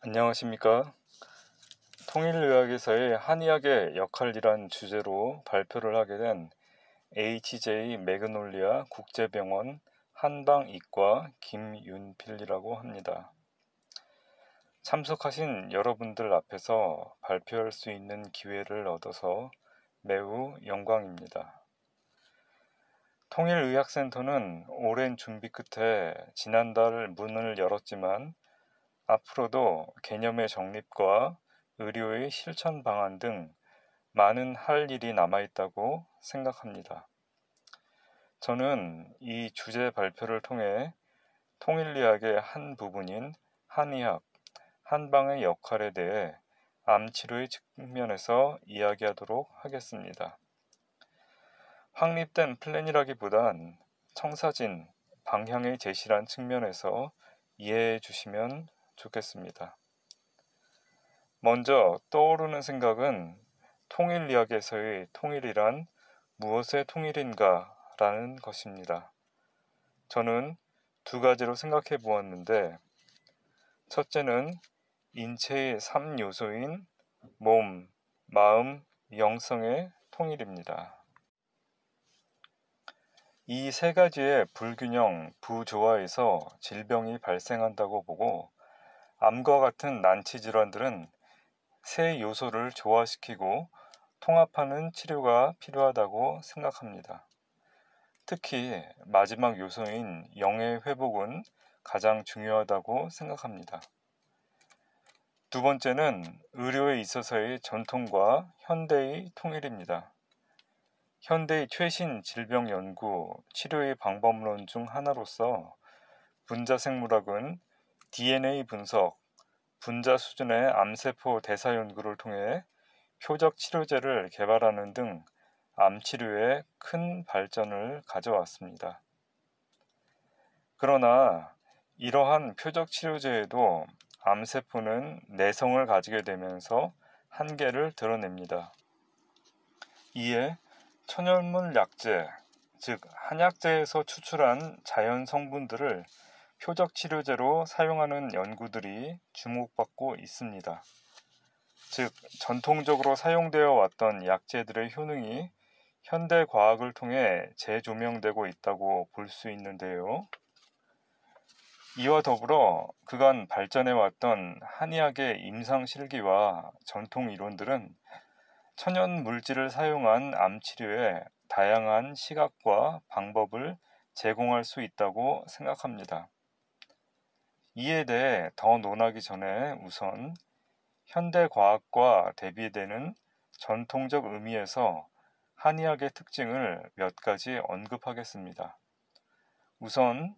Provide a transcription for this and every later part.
안녕하십니까. 통일의학에서의 한의학의 역할이란 주제로 발표를 하게 된 HJ 매그놀리아 국제병원 한방이과 김윤필이라고 합니다. 참석하신 여러분들 앞에서 발표할 수 있는 기회를 얻어서 매우 영광입니다. 통일의학센터는 오랜 준비 끝에 지난달 문을 열었지만 앞으로도 개념의 정립과 의료의 실천 방안 등 많은 할 일이 남아있다고 생각합니다. 저는 이 주제 발표를 통해 통일리학의한 부분인 한의학, 한방의 역할에 대해 암치료의 측면에서 이야기하도록 하겠습니다. 확립된 플랜이라기보단 청사진, 방향의 제시란 측면에서 이해해 주시면 좋겠습니다. 먼저 떠오르는 생각은 통일리학에서의 통일이란 무엇의 통일인가 라는 것입니다. 저는 두 가지로 생각해 보았는데, 첫째는 인체의 3요소인 몸, 마음, 영성의 통일입니다. 이 세 가지의 불균형, 부조화에서 질병이 발생한다고 보고 암과 같은 난치 질환들은 세 요소를 조화시키고 통합하는 치료가 필요하다고 생각합니다. 특히 마지막 요소인 영의 회복은 가장 중요하다고 생각합니다. 두 번째는 의료에 있어서의 전통과 현대의 통일입니다. 현대의 최신 질병 연구, 치료의 방법론 중 하나로서 분자생물학은 DNA 분석, 분자 수준의 암세포 대사 연구를 통해 표적 치료제를 개발하는 등 암치료에 큰 발전을 가져왔습니다. 그러나 이러한 표적 치료제에도 암세포는 내성을 가지게 되면서 한계를 드러냅니다. 이에 천연물 약제, 즉 한약재에서 추출한 자연 성분들을 표적 치료제로 사용하는 연구들이 주목받고 있습니다. 즉, 전통적으로 사용되어 왔던 약제들의 효능이 현대 과학을 통해 재조명되고 있다고 볼 수 있는데요. 이와 더불어 그간 발전해왔던 한의학의 임상 실기와 전통 이론들은 천연 물질을 사용한 암 치료에 다양한 시각과 방법을 제공할 수 있다고 생각합니다. 이에 대해 더 논하기 전에 우선 현대 과학과 대비되는 전통적 의미에서 한의학의 특징을 몇 가지 언급하겠습니다. 우선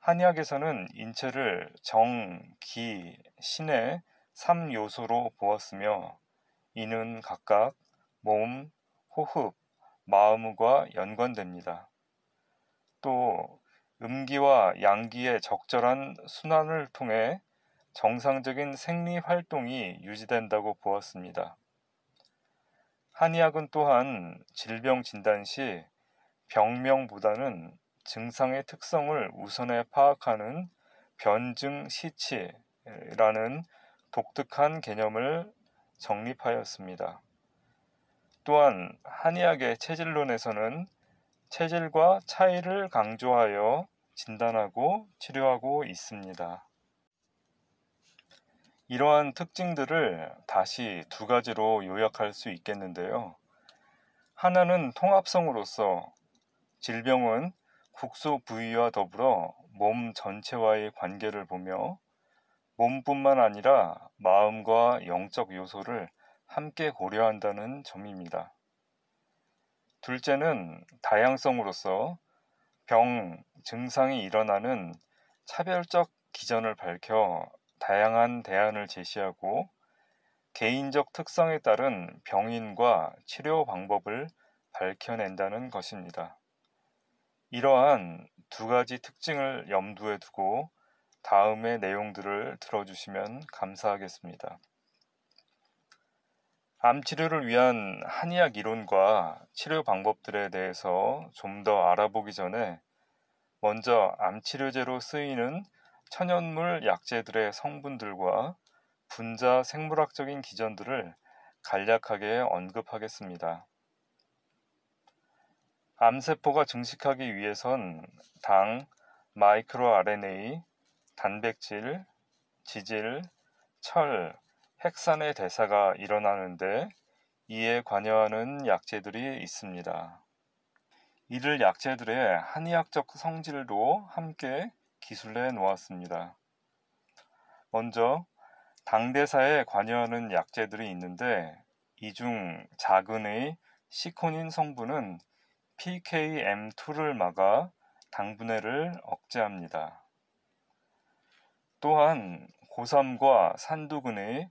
한의학에서는 인체를 정, 기, 신의 3요소로 보았으며 이는 각각 몸, 호흡, 마음과 연관됩니다. 또 음기와 양기의 적절한 순환을 통해 정상적인 생리 활동이 유지된다고 보았습니다. 한의학은 또한 질병 진단 시 병명보다는 증상의 특성을 우선해 파악하는 변증 시치라는 독특한 개념을 정립하였습니다. 또한 한의학의 체질론에서는 체질과 차이를 강조하여 진단하고 치료하고 있습니다. 이러한 특징들을 다시 두 가지로 요약할 수 있겠는데요. 하나는 통합성으로서 질병은 국소 부위와 더불어 몸 전체와의 관계를 보며 몸뿐만 아니라 마음과 영적 요소를 함께 고려한다는 점입니다. 둘째는 다양성으로서 병 증상이 일어나는 차별적 기전을 밝혀 다양한 대안을 제시하고 개인적 특성에 따른 병인과 치료 방법을 밝혀낸다는 것입니다. 이러한 두 가지 특징을 염두에 두고 다음의 내용들을 들어주시면 감사하겠습니다. 암 치료를 위한 한의학 이론과 치료 방법들에 대해서 좀 더 알아보기 전에 먼저 암 치료제로 쓰이는 천연물 약재들의 성분들과 분자 생물학적인 기전들을 간략하게 언급하겠습니다. 암세포가 증식하기 위해선 당, 마이크로 RNA, 단백질, 지질, 철, 핵산의 대사가 일어나는데 이에 관여하는 약재들이 있습니다. 이를 약재들의 한의학적 성질도 함께 기술해 놓았습니다. 먼저 당대사에 관여하는 약재들이 있는데 이 중 작은의 시코닌 성분은 PKM2를 막아 당분해를 억제합니다. 또한 고삼과 산두근의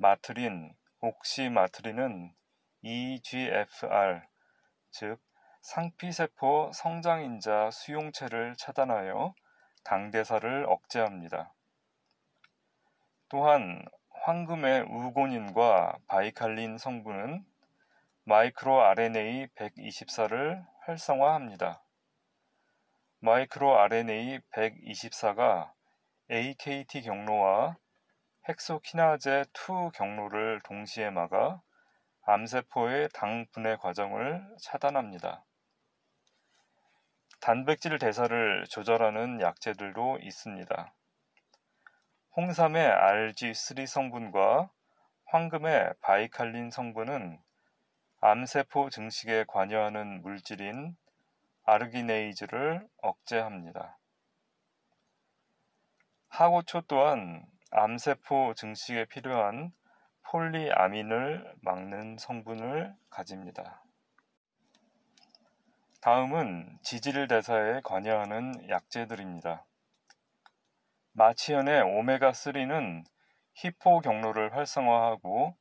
마트린, 옥시마트린은 EGFR, 즉 상피세포 성장인자 수용체를 차단하여 당대사를 억제합니다. 또한 황금의 우곤인과 바이칼린 성분은 마이크로 RNA 124를 활성화합니다. 마이크로 RNA 124가 AKT 경로와 핵소키나제2 경로를 동시에 막아 암세포의 당 분해 과정을 차단합니다. 단백질 대사를 조절하는 약재들도 있습니다. 홍삼의 RG3 성분과 황금의 바이칼린 성분은 암세포 증식에 관여하는 물질인 아르기네이즈를 억제합니다. 하고초 또한 암세포 증식에 필요한 폴리아민을 막는 성분을 가집니다. 다음은 지질 대사에 관여하는 약재들입니다. 마치현의 오메가3는 히포 경로를 활성화하고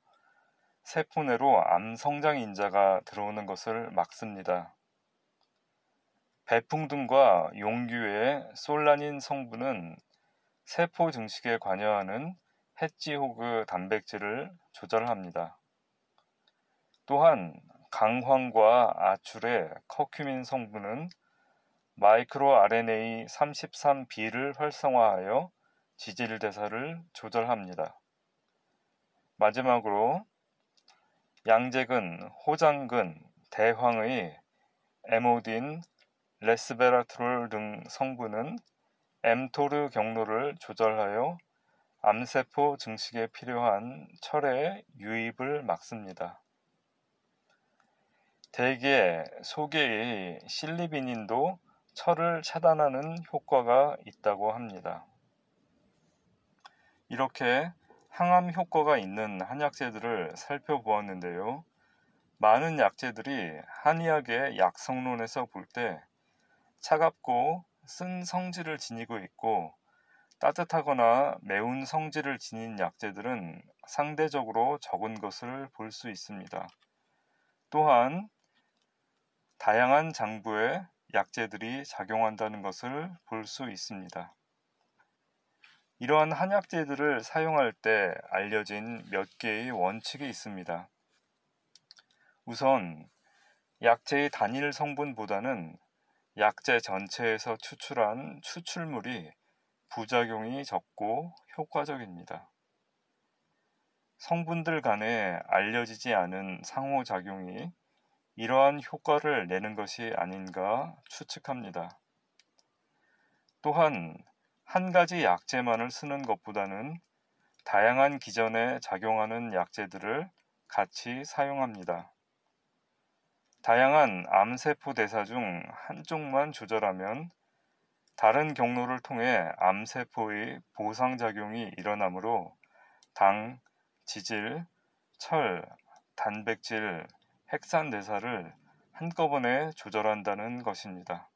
세포내로 암 성장 인자가 들어오는 것을 막습니다. 배풍등과 용규의 솔라닌 성분은 세포 증식에 관여하는 해지 호그 단백질을 조절합니다. 또한 강황과 아출의 커큐민 성분은 마이크로 RNA 33B를 활성화하여 지질 대사를 조절합니다. 마지막으로 양재근, 호장근, 대황의 에모딘, 레스베라트롤 등 성분은 m토르 경로를 조절하여 암세포 증식에 필요한 철의 유입을 막습니다. 대개 속의 실리비닌도 철을 차단하는 효과가 있다고 합니다. 이렇게 항암 효과가 있는 한약재들을 살펴보았는데요. 많은 약재들이 한의학의 약성론에서 볼 때 차갑고 쓴 성질을 지니고 있고 따뜻하거나 매운 성질을 지닌 약재들은 상대적으로 적은 것을 볼 수 있습니다. 또한 다양한 장부에 약재들이 작용한다는 것을 볼 수 있습니다. 이러한 한약재들을 사용할 때 알려진 몇 개의 원칙이 있습니다. 우선 약재의 단일 성분보다는 약재 전체에서 추출한 추출물이 부작용이 적고 효과적입니다. 성분들 간에 알려지지 않은 상호작용이 이러한 효과를 내는 것이 아닌가 추측합니다. 또한 한 가지 약재만을 쓰는 것보다는 다양한 기전에 작용하는 약재들을 같이 사용합니다. 다양한 암세포 대사 중 한쪽만 조절하면 다른 경로를 통해 암세포의 보상작용이 일어나므로 당, 지질, 철, 단백질, 핵산 대사를 한꺼번에 조절한다는 것입니다.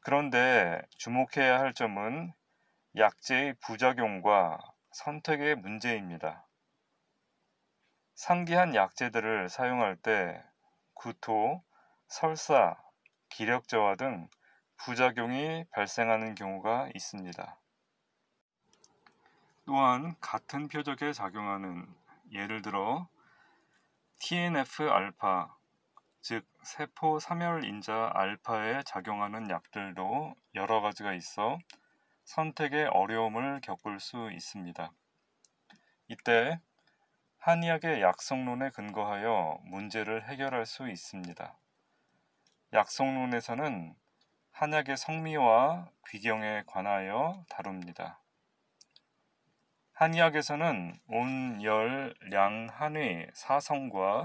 그런데 주목해야 할 점은 약제의 부작용과 선택의 문제입니다. 상기한 약제들을 사용할 때 구토, 설사, 기력 저하 등 부작용이 발생하는 경우가 있습니다. 또한 같은 표적에 작용하는 예를 들어 TNF 알파 즉 세포 삼열 인자 알파에 작용하는 약들도 여러 가지가 있어 선택의 어려움을 겪을 수 있습니다. 이때 한의학의 약성론에 근거하여 문제를 해결할 수 있습니다. 약성론에서는 한약의 성미와 귀경에 관하여 다룹니다. 한의학에서는 온, 열, 량, 한의 사성과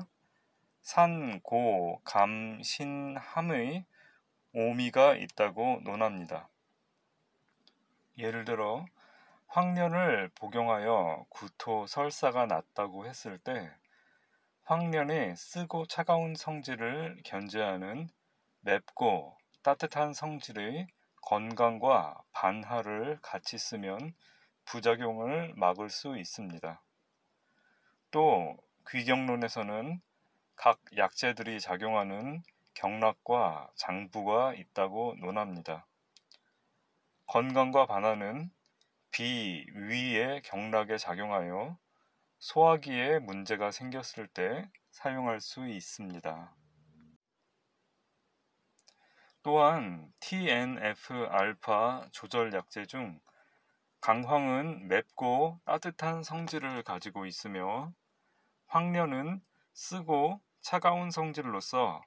산, 고, 감, 신, 함의 오미가 있다고 논합니다. 예를 들어 황년을 복용하여 구토 설사가 났다고 했을 때황년이 쓰고 차가운 성질을 견제하는 맵고 따뜻한 성질의 건강과 반하를 같이 쓰면 부작용을 막을 수 있습니다. 또 귀경론에서는 각 약재들이 작용하는 경락과 장부가 있다고 논합니다. 건강과 반하는 비위의 경락에 작용하여 소화기에 문제가 생겼을 때 사용할 수 있습니다. 또한 TNF-알파 조절 약제 중 강황은 맵고 따뜻한 성질을 가지고 있으며 황련은 쓰고 차가운 성질로서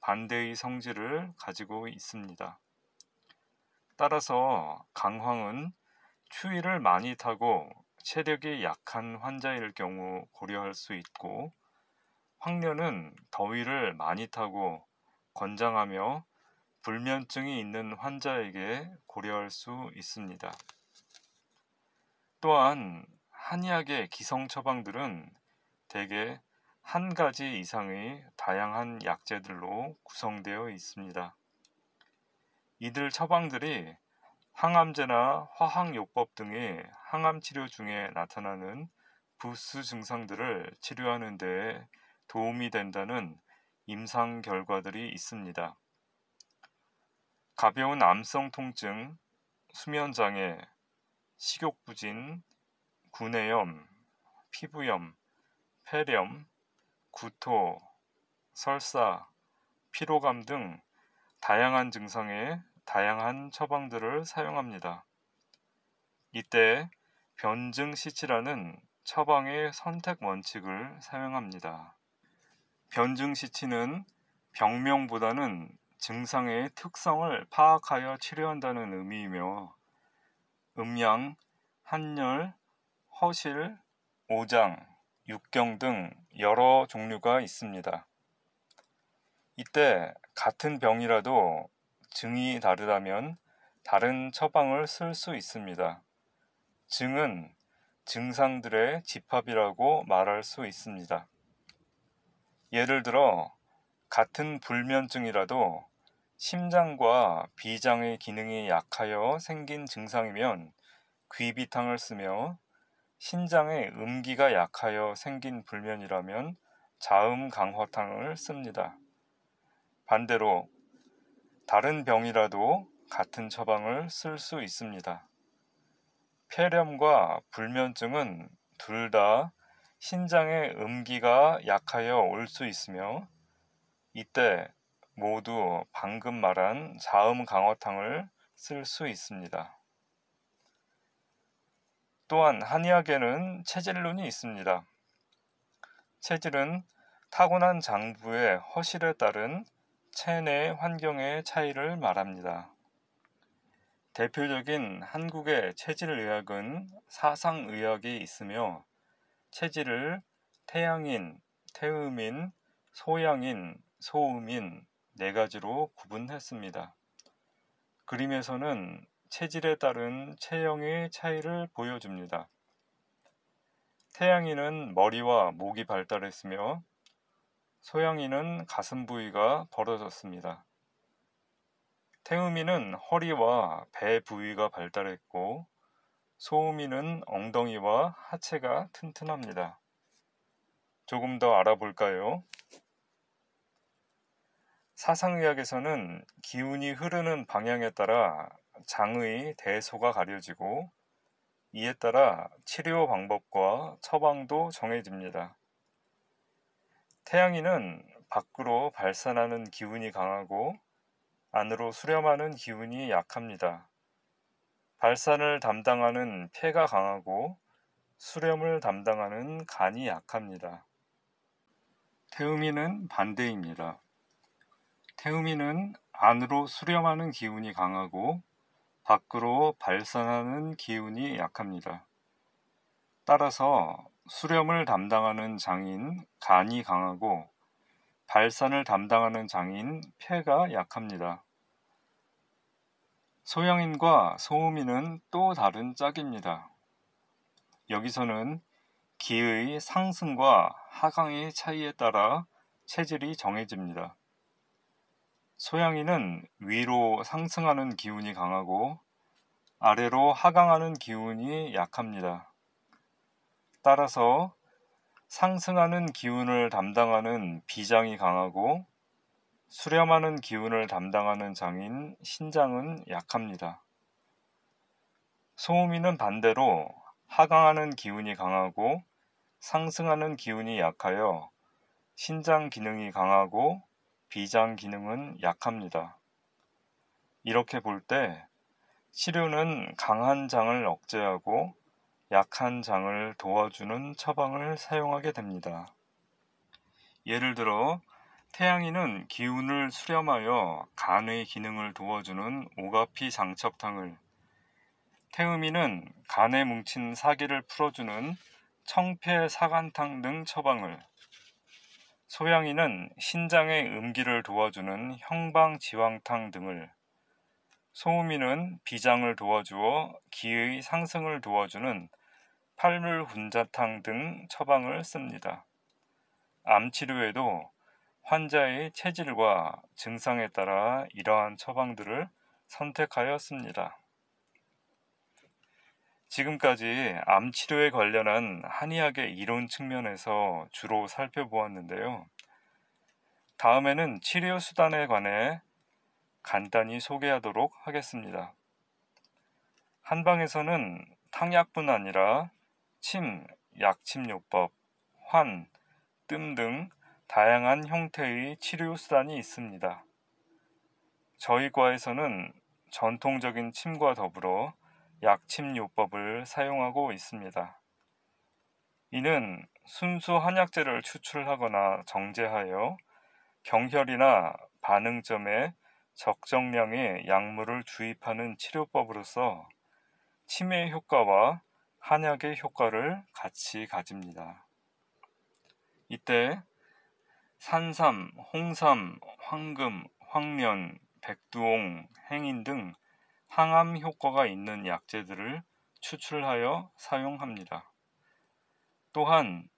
반대의 성질을 가지고 있습니다. 따라서 강황은 추위를 많이 타고 체력이 약한 환자일 경우 고려할 수 있고 황녀는 더위를 많이 타고 권장하며 불면증이 있는 환자에게 고려할 수 있습니다. 또한 한의학의 기성 처방들은 대개 한 가지 이상의 다양한 약재들로 구성되어 있습니다. 이들 처방들이 항암제나 화학요법 등이 항암 치료 중에 나타나는 부스 증상들을 치료하는 데 도움이 된다는 임상 결과들이 있습니다. 가벼운 암성 통증, 수면 장애, 식욕 부진, 구내염, 피부염, 폐렴, 구토, 설사, 피로감 등 다양한 증상에 다양한 처방들을 사용합니다. 이때 변증 시치라는 처방의 선택 원칙을 사용합니다. 변증 시치는 병명보다는 증상의 특성을 파악하여 치료한다는 의미이며 음양, 한열, 허실, 오장, 육경 등 여러 종류가 있습니다. 이때 같은 병이라도 증이 다르다면 다른 처방을 쓸 수 있습니다. 증은 증상들의 집합이라고 말할 수 있습니다. 예를 들어 같은 불면증이라도 심장과 비장의 기능이 약하여 생긴 증상이면 귀비탕을 쓰며 신장의 음기가 약하여 생긴 불면이라면 자음 강화탕을 씁니다. 반대로 다른 병이라도 같은 처방을 쓸 수 있습니다. 폐렴과 불면증은 둘 다 신장의 음기가 약하여 올 수 있으며 이때 모두 방금 말한 자음 강화탕을 쓸 수 있습니다. 또한 한의학에는 체질론이 있습니다. 체질은 타고난 장부의 허실에 따른 체내 환경의 차이를 말합니다. 대표적인 한국의 체질의학은 사상의학이 있으며 체질을 태양인, 태음인, 소양인, 소음인 네 가지로 구분했습니다. 그림에서는 체질에 따른 체형의 차이를 보여줍니다. 태양인은 머리와 목이 발달했으며 소영이는 가슴 부위가 벌어졌습니다. 태음이는 허리와 배 부위가 발달했고 소음이는 엉덩이와 하체가 튼튼합니다. 조금 더 알아볼까요? 사상의학에서는 기운이 흐르는 방향에 따라 장의 대소가 가려지고 이에 따라 치료 방법과 처방도 정해집니다. 태양이는 밖으로 발산하는 기운이 강하고 안으로 수렴하는 기운이 약합니다. 발산을 담당하는 폐가 강하고 수렴을 담당하는 간이 약합니다. 태음이는 반대입니다. 태음이는 안으로 수렴하는 기운이 강하고 밖으로 발산하는 기운이 약합니다. 따라서 수렴을 담당하는 장인 간이 강하고 발산을 담당하는 장인 폐가 약합니다. 소양인과 소음인은 또 다른 짝입니다. 여기서는 기의 상승과 하강의 차이에 따라 체질이 정해집니다. 소양인은 위로 상승하는 기운이 강하고 아래로 하강하는 기운이 약합니다. 따라서 상승하는 기운을 담당하는 비장이 강하고 수렴하는 기운을 담당하는 장인 신장은 약합니다. 소음이는 반대로 하강하는 기운이 강하고 상승하는 기운이 약하여 신장 기능이 강하고 비장 기능은 약합니다. 이렇게 볼때 시료는 강한 장을 억제하고 약한 장을 도와주는 처방을 사용하게 됩니다. 예를 들어 태양이는 기운을 수렴하여 간의 기능을 도와주는 오가피 장척탕을 태음이는 간에 뭉친 사기를 풀어주는 청패 사간탕 등 처방을 소양이는 신장의 음기를 도와주는 형방지황탕 등을 소음이는 비장을 도와주어 기의 상승을 도와주는 팔물 훈자탕등 처방을 씁니다. 암 치료에도 환자의 체질과 증상에 따라 이러한 처방들을 선택하였습니다. 지금까지 암 치료에 관련한 한의학의 이론 측면에서 주로 살펴보았는데요. 다음에는 치료 수단에 관해 간단히 소개하도록 하겠습니다. 한방에서는 탕약뿐 아니라 침, 약침요법, 환, 뜸 등 다양한 형태의 치료 수단이 있습니다. 저희 과에서는 전통적인 침과 더불어 약침요법을 사용하고 있습니다. 이는 순수 한약재를 추출하거나 정제하여 경혈이나 반응점에 적정량의 약물을 주입하는 치료법으로서 치매 효과와 한약의 효과를 같이 가집니다. 이때 산삼, 홍삼, 황금, 황련, 백두홍, 행인 등 항암 효과가 있는 약재들을 추출하여 사용합니다. 또한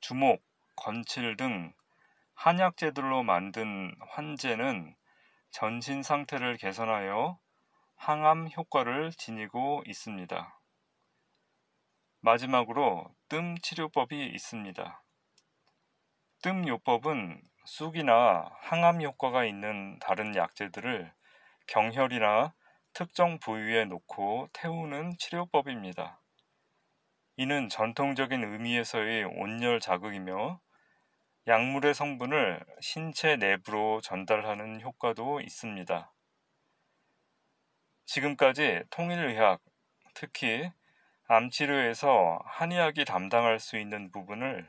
주목, 건칠 등 한약재들로 만든 환제는 전신 상태를 개선하여 항암 효과를 지니고 있습니다. 마지막으로 뜸 치료법이 있습니다. 뜸 요법은 쑥이나 항암 효과가 있는 다른 약재들을 경혈이나 특정 부위에 놓고 태우는 치료법입니다. 이는 전통적인 의미에서의 온열 자극이며 약물의 성분을 신체 내부로 전달하는 효과도 있습니다. 지금까지 통일의학, 특히 암 치료에서 한의학이 담당할 수 있는 부분을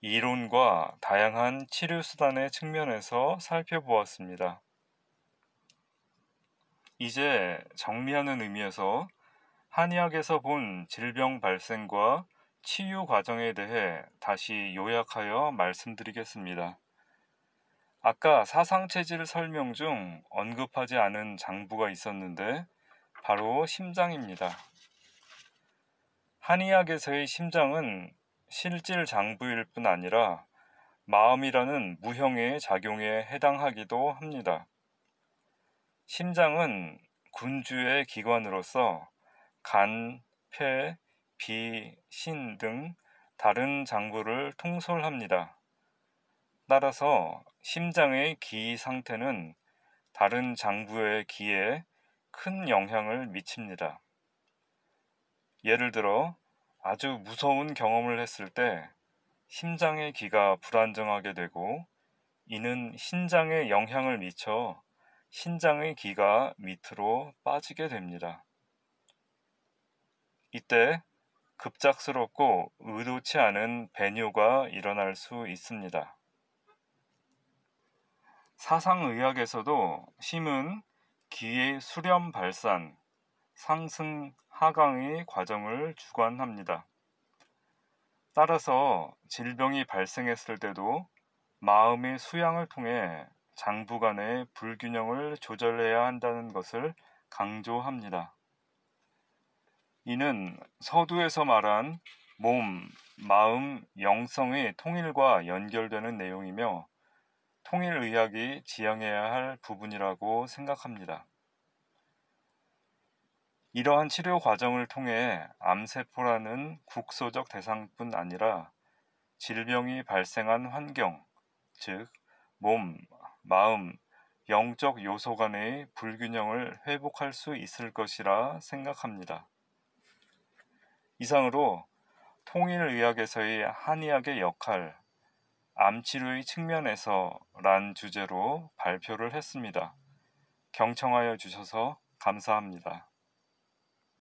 이론과 다양한 치료 수단의 측면에서 살펴보았습니다. 이제 정리하는 의미에서 한의학에서 본 질병 발생과 치유 과정에 대해 다시 요약하여 말씀드리겠습니다. 아까 사상체질 설명 중 언급하지 않은 장부가 있었는데 바로 심장입니다. 한의학에서의 심장은 실질 장부일 뿐 아니라 마음이라는 무형의 작용에 해당하기도 합니다. 심장은 군주의 기관으로서 간, 폐, 비, 신 등 다른 장부를 통솔합니다. 따라서 심장의 기 상태는 다른 장부의 기에 큰 영향을 미칩니다. 예를 들어 아주 무서운 경험을 했을 때 심장의 기가 불안정하게 되고 이는 신장에 영향을 미쳐 신장의 기가 밑으로 빠지게 됩니다. 이때 급작스럽고 의도치 않은 배뇨가 일어날 수 있습니다. 사상의학에서도 심은 기의 수렴 발산, 상승 하강의 과정을 주관합니다. 따라서 질병이 발생했을 때도 마음의 수양을 통해 장부 간의 불균형을 조절해야 한다는 것을 강조합니다. 이는 서두에서 말한 몸, 마음, 영성의 통일과 연결되는 내용이며 통일의학이 지향해야 할 부분이라고 생각합니다. 이러한 치료 과정을 통해 암세포라는 국소적 대상뿐 아니라 질병이 발생한 환경, 즉, 몸, 마음, 영적 요소 간의 불균형을 회복할 수 있을 것이라 생각합니다. 이상으로 통일의학에서의 한의학의 역할, 암치료의 측면에서란 주제로 발표를 했습니다. 경청하여 주셔서 감사합니다.